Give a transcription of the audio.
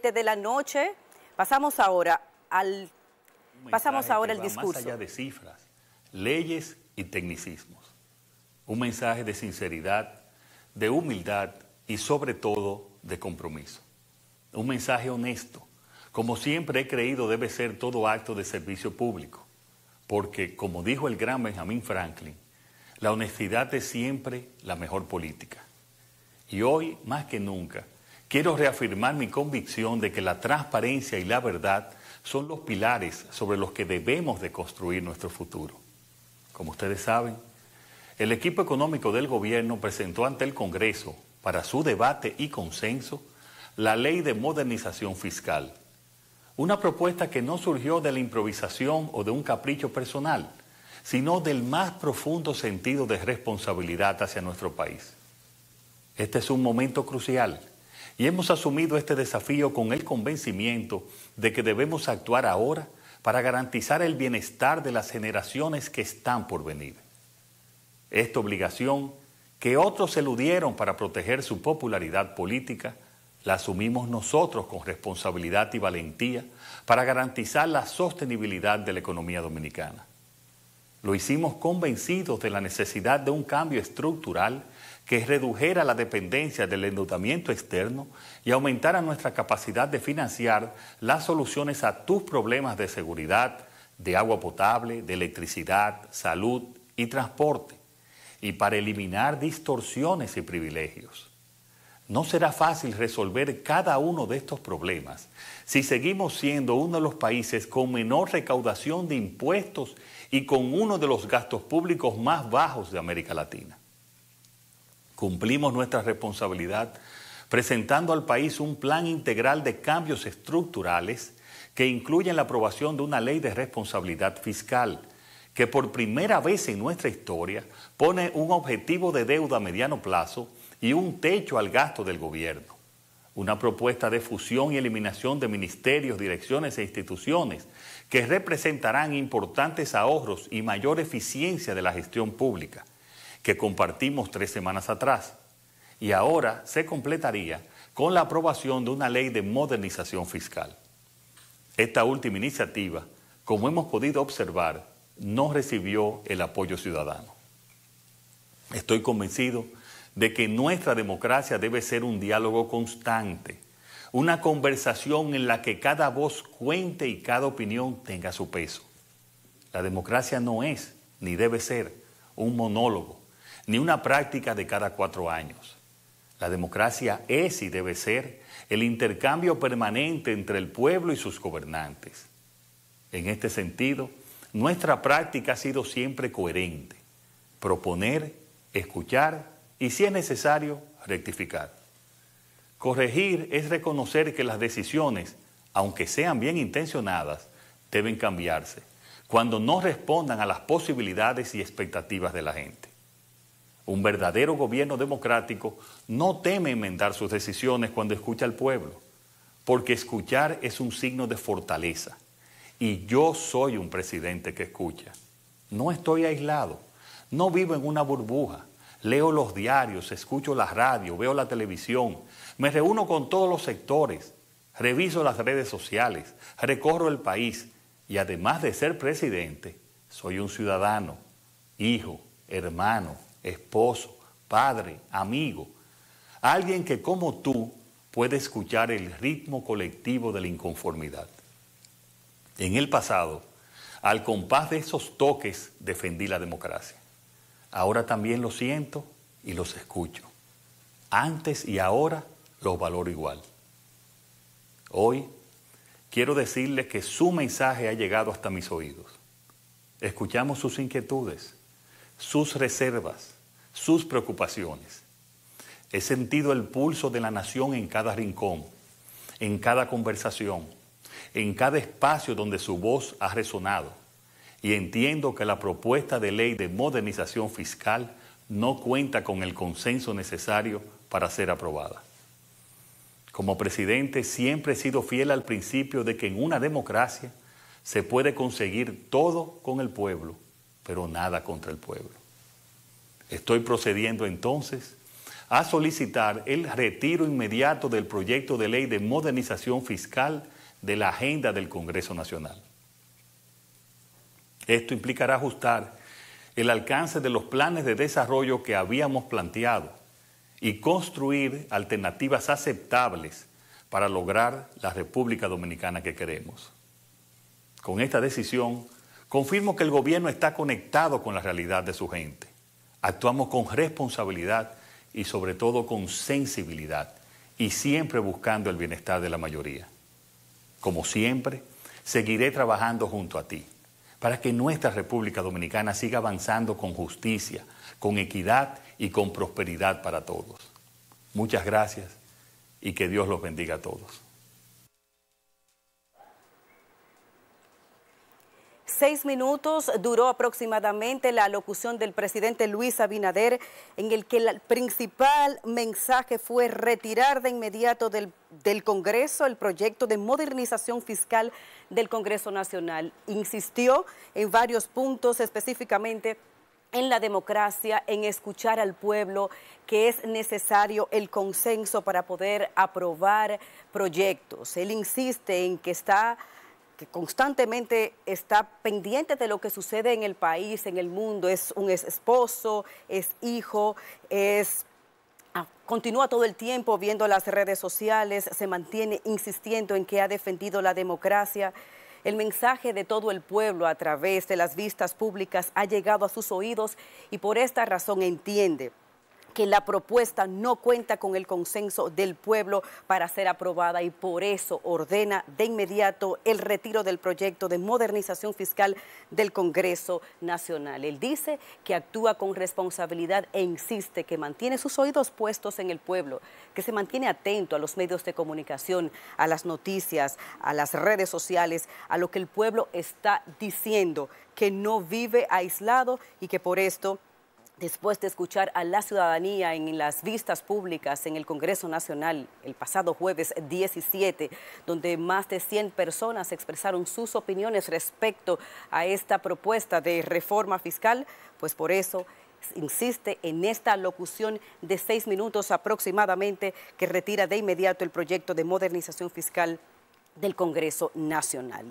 de la noche. Pasamos ahora al, pasamos ahora al discurso. Más allá de cifras, leyes y tecnicismos. Un mensaje de sinceridad, de humildad y sobre todo de compromiso. Un mensaje honesto. Como siempre he creído debe ser todo acto de servicio público. Porque, como dijo el gran Benjamin Franklin, la honestidad es siempre la mejor política. Y hoy, más que nunca, Quiero reafirmar mi convicción de que la transparencia y la verdad son los pilares sobre los que debemos de construir nuestro futuro. Como ustedes saben, el equipo económico del gobierno presentó ante el Congreso, para su debate y consenso, la Ley de Modernización Fiscal, una propuesta que no surgió de la improvisación o de un capricho personal, sino del más profundo sentido de responsabilidad hacia nuestro país. Este es un momento crucial y hemos asumido este desafío con el convencimiento de que debemos actuar ahora para garantizar el bienestar de las generaciones que están por venir. Esta obligación, que otros eludieron para proteger su popularidad política, la asumimos nosotros con responsabilidad y valentía para garantizar la sostenibilidad de la economía dominicana. Lo hicimos convencidos de la necesidad de un cambio estructural que redujera la dependencia del endeudamiento externo y aumentara nuestra capacidad de financiar las soluciones a tus problemas de seguridad, de agua potable, de electricidad, salud y transporte, y para eliminar distorsiones y privilegios. No será fácil resolver cada uno de estos problemas si seguimos siendo uno de los países con menor recaudación de impuestos y con uno de los gastos públicos más bajos de América Latina. Cumplimos nuestra responsabilidad presentando al país un plan integral de cambios estructurales que incluyen la aprobación de una ley de responsabilidad fiscal que por primera vez en nuestra historia pone un objetivo de deuda a mediano plazo y un techo al gasto del gobierno. Una propuesta de fusión y eliminación de ministerios, direcciones e instituciones que representarán importantes ahorros y mayor eficiencia de la gestión pública, que compartimos tres semanas atrás. Y ahora se completaría con la aprobación de una ley de modernización fiscal. Esta última iniciativa, como hemos podido observar, no recibió el apoyo ciudadano. Estoy convencido de que nuestra democracia debe ser un diálogo constante, una conversación en la que cada voz cuente y cada opinión tenga su peso. La democracia no es, ni debe ser, un monólogo, ni una práctica de cada cuatro años. La democracia es y debe ser el intercambio permanente entre el pueblo y sus gobernantes. En este sentido, nuestra práctica ha sido siempre coherente. Proponer, escuchar y si es necesario, rectificar. Corregir es reconocer que las decisiones, aunque sean bien intencionadas, deben cambiarse cuando no respondan a las posibilidades y expectativas de la gente. Un verdadero gobierno democrático no teme enmendar sus decisiones cuando escucha al pueblo, porque escuchar es un signo de fortaleza. Y yo soy un presidente que escucha. No estoy aislado, no vivo en una burbuja leo los diarios, escucho la radio, veo la televisión, me reúno con todos los sectores, reviso las redes sociales, recorro el país y además de ser presidente, soy un ciudadano, hijo, hermano, esposo, padre, amigo, alguien que como tú puede escuchar el ritmo colectivo de la inconformidad. En el pasado, al compás de esos toques, defendí la democracia. Ahora también los siento y los escucho. Antes y ahora los valoro igual. Hoy quiero decirles que su mensaje ha llegado hasta mis oídos. Escuchamos sus inquietudes, sus reservas, sus preocupaciones. He sentido el pulso de la nación en cada rincón, en cada conversación, en cada espacio donde su voz ha resonado y entiendo que la propuesta de ley de modernización fiscal no cuenta con el consenso necesario para ser aprobada. Como presidente siempre he sido fiel al principio de que en una democracia se puede conseguir todo con el pueblo, pero nada contra el pueblo. Estoy procediendo entonces a solicitar el retiro inmediato del proyecto de ley de modernización fiscal de la agenda del Congreso Nacional. Esto implicará ajustar el alcance de los planes de desarrollo que habíamos planteado y construir alternativas aceptables para lograr la República Dominicana que queremos. Con esta decisión, confirmo que el gobierno está conectado con la realidad de su gente. Actuamos con responsabilidad y sobre todo con sensibilidad y siempre buscando el bienestar de la mayoría. Como siempre, seguiré trabajando junto a ti para que nuestra República Dominicana siga avanzando con justicia, con equidad y con prosperidad para todos. Muchas gracias y que Dios los bendiga a todos. Seis minutos duró aproximadamente la locución del presidente Luis Abinader, en el que el principal mensaje fue retirar de inmediato del Congreso el proyecto de modernización fiscal del Congreso Nacional. Insistió en varios puntos específicamente en la democracia, en escuchar al pueblo, que es necesario el consenso para poder aprobar proyectos. Él insiste en que está constantemente está pendiente de lo que sucede en el país, en el mundo, es un esposo, es hijo, es ah, continúa todo el tiempo viendo las redes sociales, se mantiene insistiendo en que ha defendido la democracia. El mensaje de todo el pueblo a través de las vistas públicas ha llegado a sus oídos y por esta razón entiende que la propuesta no cuenta con el consenso del pueblo para ser aprobada y por eso ordena de inmediato el retiro del proyecto de modernización fiscal del Congreso Nacional. Él dice que actúa con responsabilidad e insiste que mantiene sus oídos puestos en el pueblo, que se mantiene atento a los medios de comunicación, a las noticias, a las redes sociales, a lo que el pueblo está diciendo, que no vive aislado y que por esto después de escuchar a la ciudadanía en las vistas públicas en el Congreso Nacional el pasado jueves 17, donde más de 100 personas expresaron sus opiniones respecto a esta propuesta de reforma fiscal, pues por eso insiste en esta locución de seis minutos aproximadamente que retira de inmediato el proyecto de modernización fiscal del Congreso Nacional.